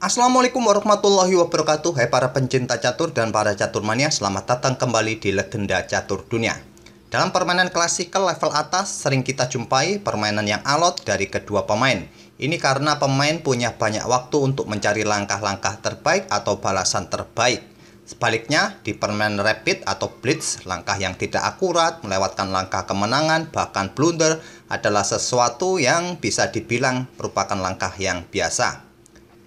Assalamualaikum warahmatullahi wabarakatuh Hai para pencinta catur dan para catur mania Selamat datang kembali di Legenda Catur Dunia Dalam permainan klasikal level atas Sering kita jumpai permainan yang alot dari kedua pemain Ini karena pemain punya banyak waktu untuk mencari langkah-langkah terbaik atau balasan terbaik Sebaliknya, di permainan rapid atau blitz, langkah yang tidak akurat, melewatkan langkah kemenangan, bahkan blunder adalah sesuatu yang bisa dibilang merupakan langkah yang biasa.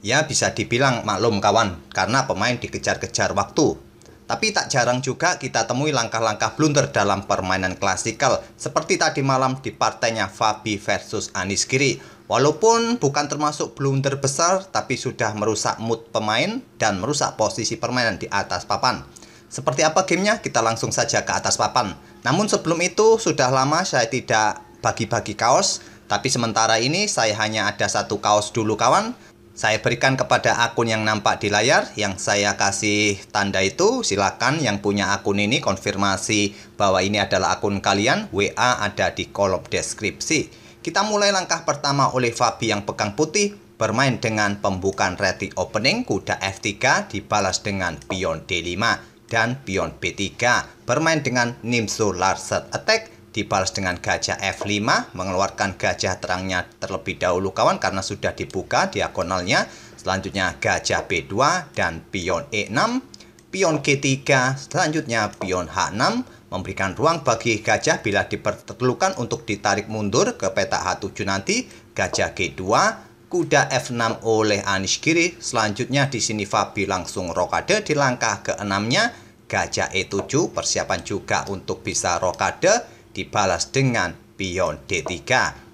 Ya bisa dibilang maklum kawan, karena pemain dikejar-kejar waktu. Tapi tak jarang juga kita temui langkah-langkah blunder dalam permainan klasikal seperti tadi malam di partainya Fabi versus Anis Giri. Walaupun bukan termasuk blunder besar, tapi sudah merusak mood pemain dan merusak posisi permainan di atas papan. Seperti apa gamenya? Kita langsung saja ke atas papan. Namun sebelum itu, sudah lama saya tidak bagi-bagi kaos, tapi sementara ini saya hanya ada satu kaos dulu kawan saya berikan kepada akun yang nampak di layar yang saya kasih tanda itu silakan yang punya akun ini konfirmasi bahwa ini adalah akun kalian WA ada di kolom deskripsi kita mulai langkah pertama oleh Fabi yang pegang putih bermain dengan pembukaan reti opening kuda F3 dibalas dengan pion D5 dan pion B3 bermain dengan Nimzo Larset attack dibalas dengan gajah F5 mengeluarkan gajah terangnya terlebih dahulu kawan karena sudah dibuka diagonalnya selanjutnya gajah B2 dan pion E6 pion G3 selanjutnya pion H6 memberikan ruang bagi gajah bila diperlukan untuk ditarik mundur ke peta H7 nanti gajah G2 kuda F6 oleh Anish Giri selanjutnya di sini Fabi langsung rokade di langkah ke-6 nya gajah E7 persiapan juga untuk bisa rokade dibalas dengan pion D3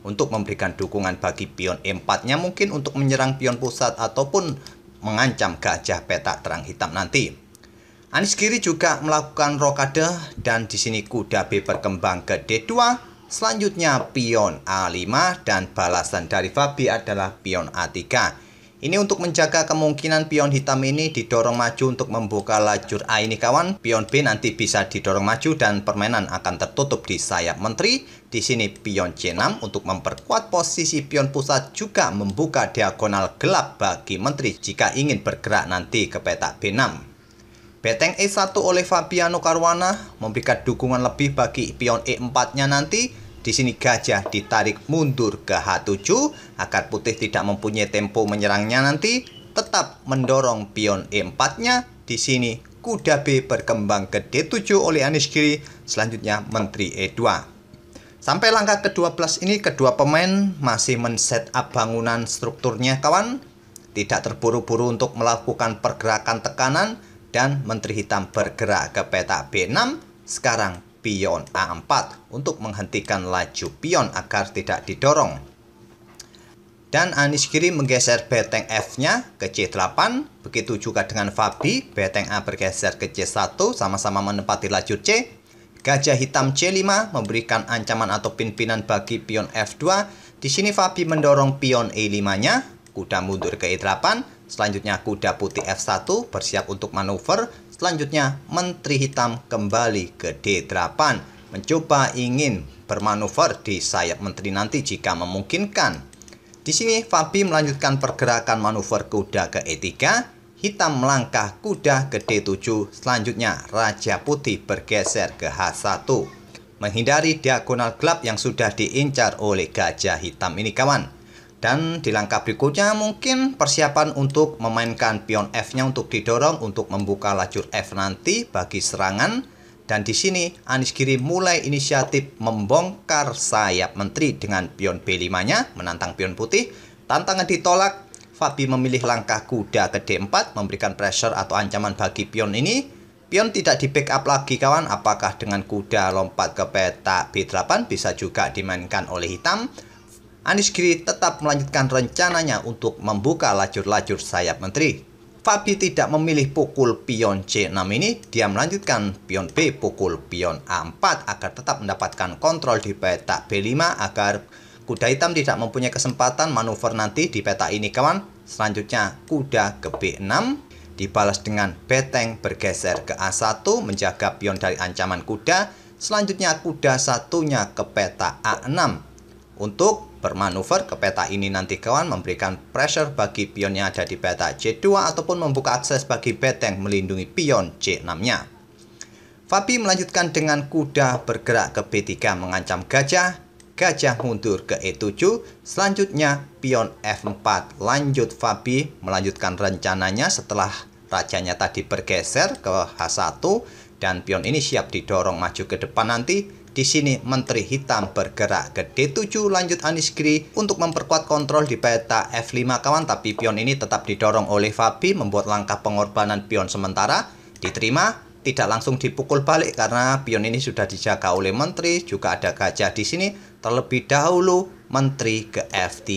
untuk memberikan dukungan bagi pion E4-nya mungkin untuk menyerang pion pusat ataupun mengancam gajah petak terang hitam nanti. Anis kiri juga melakukan rokade dan di sini kuda B berkembang ke D2. Selanjutnya pion A5 dan balasan dari Fabi adalah pion A3. Ini untuk menjaga kemungkinan pion hitam ini didorong maju untuk membuka lajur A ini kawan. Pion B nanti bisa didorong maju dan permainan akan tertutup di sayap menteri. Di sini pion C6 untuk memperkuat posisi pion pusat juga membuka diagonal gelap bagi menteri jika ingin bergerak nanti ke petak B6. Beteng E1 oleh Fabiano Caruana memberikan dukungan lebih bagi pion E4-nya nanti di sini gajah ditarik mundur ke H7, agar putih tidak mempunyai tempo menyerangnya nanti, tetap mendorong pion E4-nya. Di sini kuda B berkembang ke D7 oleh Anies Giri, selanjutnya menteri E2. Sampai langkah ke-12 ini kedua pemain masih men-set up bangunan strukturnya kawan. Tidak terburu-buru untuk melakukan pergerakan tekanan dan menteri hitam bergerak ke peta B6. Sekarang pion A4 untuk menghentikan laju pion agar tidak didorong. Dan Anis kiri menggeser beteng F-nya ke C8, begitu juga dengan Fabi, beteng A bergeser ke C1 sama-sama menempati lajur C. Gajah hitam C5 memberikan ancaman atau pimpinan bagi pion F2. Di sini Fabi mendorong pion E5-nya, kuda mundur ke E8, selanjutnya kuda putih F1 bersiap untuk manuver Selanjutnya, Menteri Hitam kembali ke D8, mencoba ingin bermanuver di sayap menteri nanti jika memungkinkan. Di sini, Fabi melanjutkan pergerakan manuver kuda ke E3, hitam melangkah kuda ke D7, selanjutnya Raja Putih bergeser ke H1. Menghindari diagonal gelap yang sudah diincar oleh gajah hitam ini kawan. Dan di langkah berikutnya mungkin persiapan untuk memainkan pion F-nya untuk didorong untuk membuka lajur F nanti bagi serangan. Dan di sini Anis Giri mulai inisiatif membongkar sayap menteri dengan pion B5-nya menantang pion putih. Tantangan ditolak, Fabi memilih langkah kuda ke D4 memberikan pressure atau ancaman bagi pion ini. Pion tidak di backup lagi kawan, apakah dengan kuda lompat ke peta B8 bisa juga dimainkan oleh hitam? Anies Giri tetap melanjutkan rencananya untuk membuka lajur-lajur sayap menteri. Fabi tidak memilih pukul pion C6 ini, dia melanjutkan pion B pukul pion A4 agar tetap mendapatkan kontrol di petak B5 agar kuda hitam tidak mempunyai kesempatan manuver nanti di petak ini kawan. Selanjutnya kuda ke B6 dibalas dengan beteng bergeser ke A1 menjaga pion dari ancaman kuda. Selanjutnya kuda satunya ke peta A6 untuk bermanuver ke peta ini nanti kawan memberikan pressure bagi pion yang ada di peta C2 ataupun membuka akses bagi beteng melindungi pion C6-nya. Fabi melanjutkan dengan kuda bergerak ke B3 mengancam gajah, gajah mundur ke E7, selanjutnya pion F4. Lanjut Fabi melanjutkan rencananya setelah rajanya tadi bergeser ke H1 dan pion ini siap didorong maju ke depan nanti di sini Menteri Hitam bergerak ke D7 lanjut Anis Giri untuk memperkuat kontrol di peta F5 kawan tapi pion ini tetap didorong oleh Fabi membuat langkah pengorbanan pion sementara diterima tidak langsung dipukul balik karena pion ini sudah dijaga oleh menteri juga ada gajah di sini terlebih dahulu menteri ke F3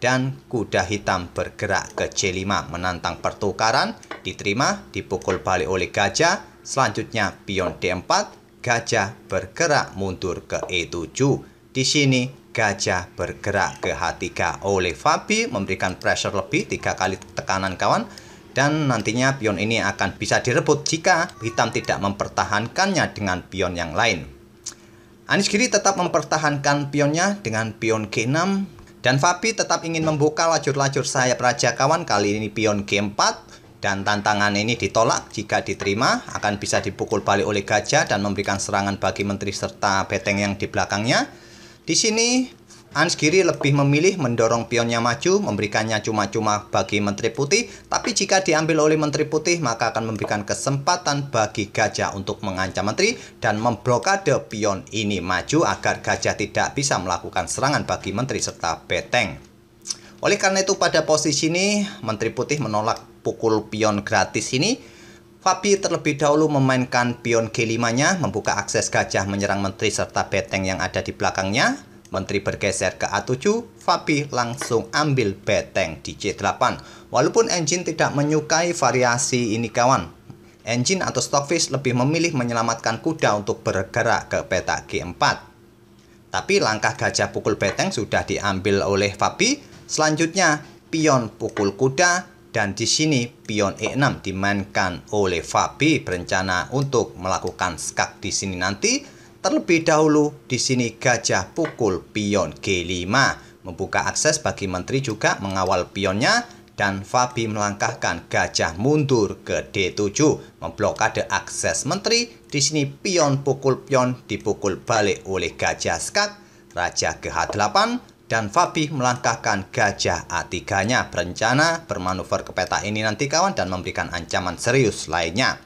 dan kuda hitam bergerak ke C5 menantang pertukaran diterima dipukul balik oleh gajah selanjutnya pion D4 gajah bergerak mundur ke E7. Di sini gajah bergerak ke H3 oleh Fabi memberikan pressure lebih tiga kali tekanan kawan dan nantinya pion ini akan bisa direbut jika hitam tidak mempertahankannya dengan pion yang lain. anis kiri tetap mempertahankan pionnya dengan pion G6 dan Fabi tetap ingin membuka lajur-lajur sayap raja kawan kali ini pion G4 dan tantangan ini ditolak jika diterima akan bisa dipukul balik oleh gajah dan memberikan serangan bagi menteri serta beteng yang di belakangnya. Di sini anskiri lebih memilih mendorong pionnya maju, memberikannya cuma-cuma bagi Menteri Putih, tapi jika diambil oleh Menteri Putih maka akan memberikan kesempatan bagi gajah untuk mengancam Menteri dan memblokade pion ini maju agar gajah tidak bisa melakukan serangan bagi Menteri serta Beteng. Oleh karena itu pada posisi ini Menteri Putih menolak pukul pion gratis ini, Fabi terlebih dahulu memainkan pion G5-nya, membuka akses gajah menyerang menteri serta beteng yang ada di belakangnya. Menteri bergeser ke A7, Fabi langsung ambil beteng di C8. Walaupun engine tidak menyukai variasi ini kawan, engine atau stockfish lebih memilih menyelamatkan kuda untuk bergerak ke peta G4. Tapi langkah gajah pukul beteng sudah diambil oleh Fabi. Selanjutnya, pion pukul kuda dan di sini pion E6 dimainkan oleh Fabi berencana untuk melakukan skak di sini nanti. Terlebih dahulu di sini gajah pukul pion G5 membuka akses bagi menteri juga mengawal pionnya dan Fabi melangkahkan gajah mundur ke D7 memblokade akses menteri. Di sini pion pukul pion dipukul balik oleh gajah skak, raja ke H8 dan Fabi melangkahkan gajah A3-nya berencana bermanuver ke peta ini nanti kawan dan memberikan ancaman serius lainnya.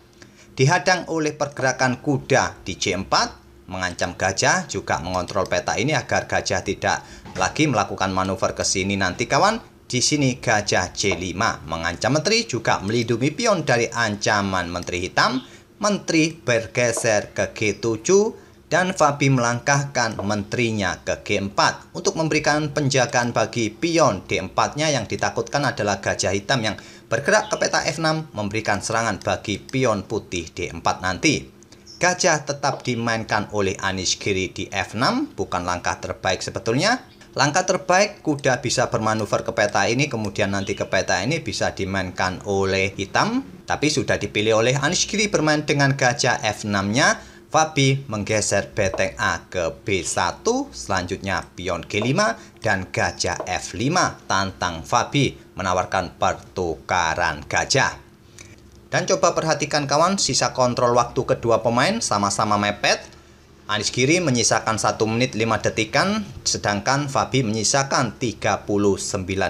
Dihadang oleh pergerakan kuda di c 4 mengancam gajah juga mengontrol peta ini agar gajah tidak lagi melakukan manuver ke sini nanti kawan. Di sini gajah C5 mengancam menteri juga melindungi pion dari ancaman menteri hitam. Menteri bergeser ke G7 dan Fabi melangkahkan menterinya ke G4 untuk memberikan penjagaan bagi pion D4-nya yang ditakutkan adalah gajah hitam yang bergerak ke peta F6 memberikan serangan bagi pion putih D4 nanti. Gajah tetap dimainkan oleh Anish Giri di F6 bukan langkah terbaik sebetulnya. Langkah terbaik kuda bisa bermanuver ke peta ini kemudian nanti ke peta ini bisa dimainkan oleh hitam tapi sudah dipilih oleh Anish Giri bermain dengan gajah F6-nya Fabi menggeser beteng A ke B1, selanjutnya pion G5 dan gajah F5 tantang Fabi menawarkan pertukaran gajah. Dan coba perhatikan kawan, sisa kontrol waktu kedua pemain sama-sama mepet, Anis Giri menyisakan 1 menit 5 detikan, sedangkan Fabi menyisakan 39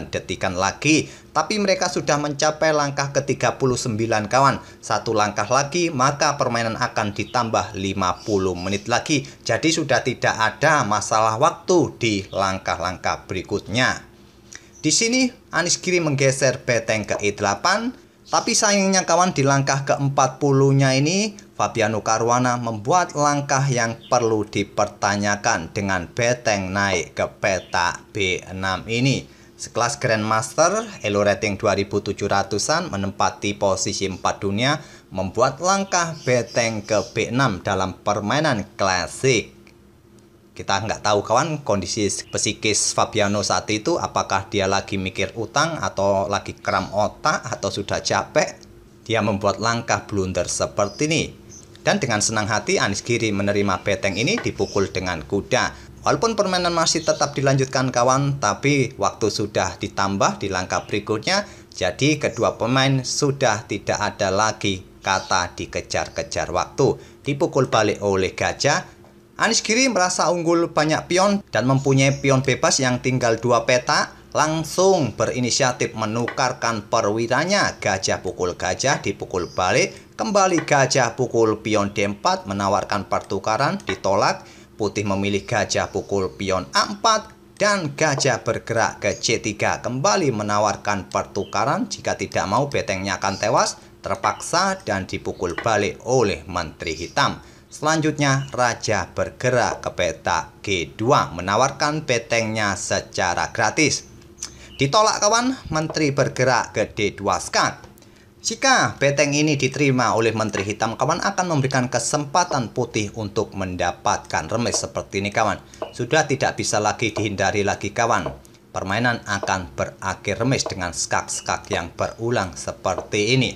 detikan lagi. Tapi mereka sudah mencapai langkah ke-39 kawan. Satu langkah lagi, maka permainan akan ditambah 50 menit lagi. Jadi sudah tidak ada masalah waktu di langkah-langkah berikutnya. Di sini, Anis Giri menggeser beteng ke E8, tapi sayangnya kawan di langkah ke-40-nya ini Fabiano Caruana membuat langkah yang perlu dipertanyakan dengan beteng naik ke peta B6 ini. Sekelas Grandmaster, elo rating 2700-an menempati posisi 4 dunia membuat langkah beteng ke B6 dalam permainan klasik kita nggak tahu kawan kondisi psikis Fabiano saat itu apakah dia lagi mikir utang atau lagi kram otak atau sudah capek dia membuat langkah blunder seperti ini dan dengan senang hati Anis Giri menerima beteng ini dipukul dengan kuda Walaupun permainan masih tetap dilanjutkan kawan, tapi waktu sudah ditambah di langkah berikutnya, jadi kedua pemain sudah tidak ada lagi kata dikejar-kejar waktu. Dipukul balik oleh gajah Anies Giri merasa unggul banyak pion dan mempunyai pion bebas yang tinggal dua peta langsung berinisiatif menukarkan perwiranya gajah pukul gajah dipukul balik kembali gajah pukul pion D4 menawarkan pertukaran ditolak putih memilih gajah pukul pion A4 dan gajah bergerak ke C3 kembali menawarkan pertukaran jika tidak mau betengnya akan tewas terpaksa dan dipukul balik oleh menteri hitam Selanjutnya, Raja bergerak ke peta G2 menawarkan petengnya secara gratis. Ditolak kawan, Menteri bergerak ke D2 Skat. Jika beteng ini diterima oleh Menteri Hitam, kawan akan memberikan kesempatan putih untuk mendapatkan remis seperti ini kawan. Sudah tidak bisa lagi dihindari lagi kawan. Permainan akan berakhir remis dengan skak-skak yang berulang seperti ini.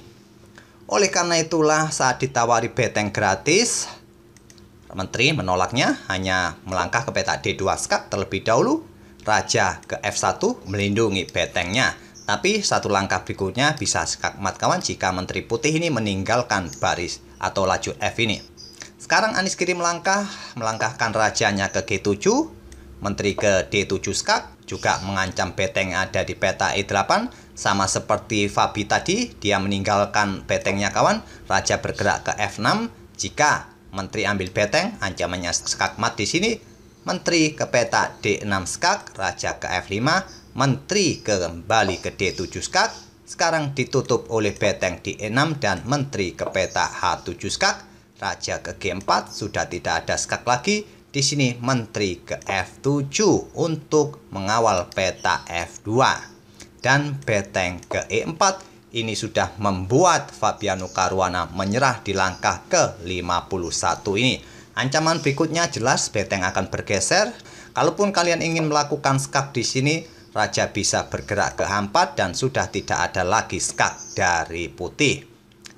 Oleh karena itulah saat ditawari beteng gratis, Menteri menolaknya hanya melangkah ke peta D2 skak terlebih dahulu. Raja ke F1 melindungi betengnya. Tapi satu langkah berikutnya bisa skak kawan jika Menteri Putih ini meninggalkan baris atau laju F ini. Sekarang Anies kiri melangkah, melangkahkan rajanya ke G7, Menteri ke D7 skak, juga mengancam beteng ada di peta E8 sama seperti Fabi tadi dia meninggalkan betengnya kawan raja bergerak ke F6 jika Menteri ambil beteng, ancamannya skak mat di sini. Menteri ke peta D6 skak, raja ke F5, menteri kembali ke D7 skak. Sekarang ditutup oleh beteng di E6 dan menteri ke peta H7 skak. Raja ke G4 sudah tidak ada skak lagi. Di sini menteri ke F7 untuk mengawal peta F2 dan beteng ke E4 ini sudah membuat Fabiano Caruana menyerah di langkah ke-51 ini. Ancaman berikutnya jelas beteng akan bergeser. Kalaupun kalian ingin melakukan skak di sini, raja bisa bergerak ke hampat dan sudah tidak ada lagi skak dari putih.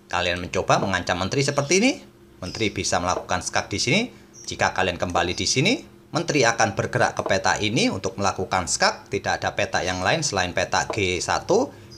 Kalian mencoba mengancam menteri seperti ini. Menteri bisa melakukan skak di sini. Jika kalian kembali di sini, menteri akan bergerak ke peta ini untuk melakukan skak. Tidak ada peta yang lain selain peta G1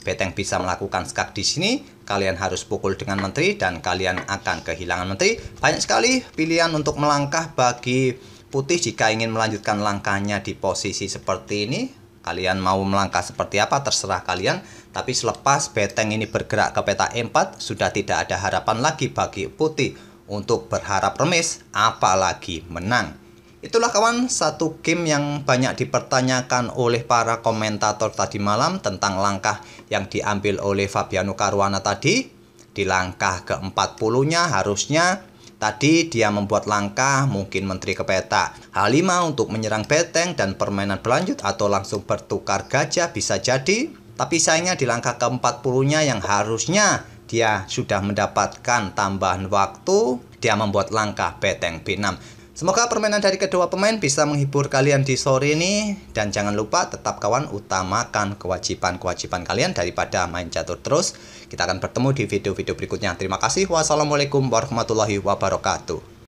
Beteng bisa melakukan skak di sini, kalian harus pukul dengan menteri dan kalian akan kehilangan menteri. Banyak sekali pilihan untuk melangkah bagi putih jika ingin melanjutkan langkahnya di posisi seperti ini. Kalian mau melangkah seperti apa terserah kalian, tapi selepas beteng ini bergerak ke peta E4 sudah tidak ada harapan lagi bagi putih untuk berharap remis apalagi menang. Itulah kawan satu game yang banyak dipertanyakan oleh para komentator tadi malam tentang langkah yang diambil oleh Fabiano Caruana tadi. Di langkah ke-40-nya harusnya tadi dia membuat langkah mungkin menteri ke peta. H5 untuk menyerang beteng dan permainan berlanjut atau langsung bertukar gajah bisa jadi. Tapi sayangnya di langkah ke-40-nya yang harusnya dia sudah mendapatkan tambahan waktu, dia membuat langkah beteng B6. Semoga permainan dari kedua pemain bisa menghibur kalian di sore ini dan jangan lupa tetap kawan utamakan kewajiban-kewajiban kalian daripada main catur terus. Kita akan bertemu di video-video berikutnya. Terima kasih. Wassalamualaikum warahmatullahi wabarakatuh.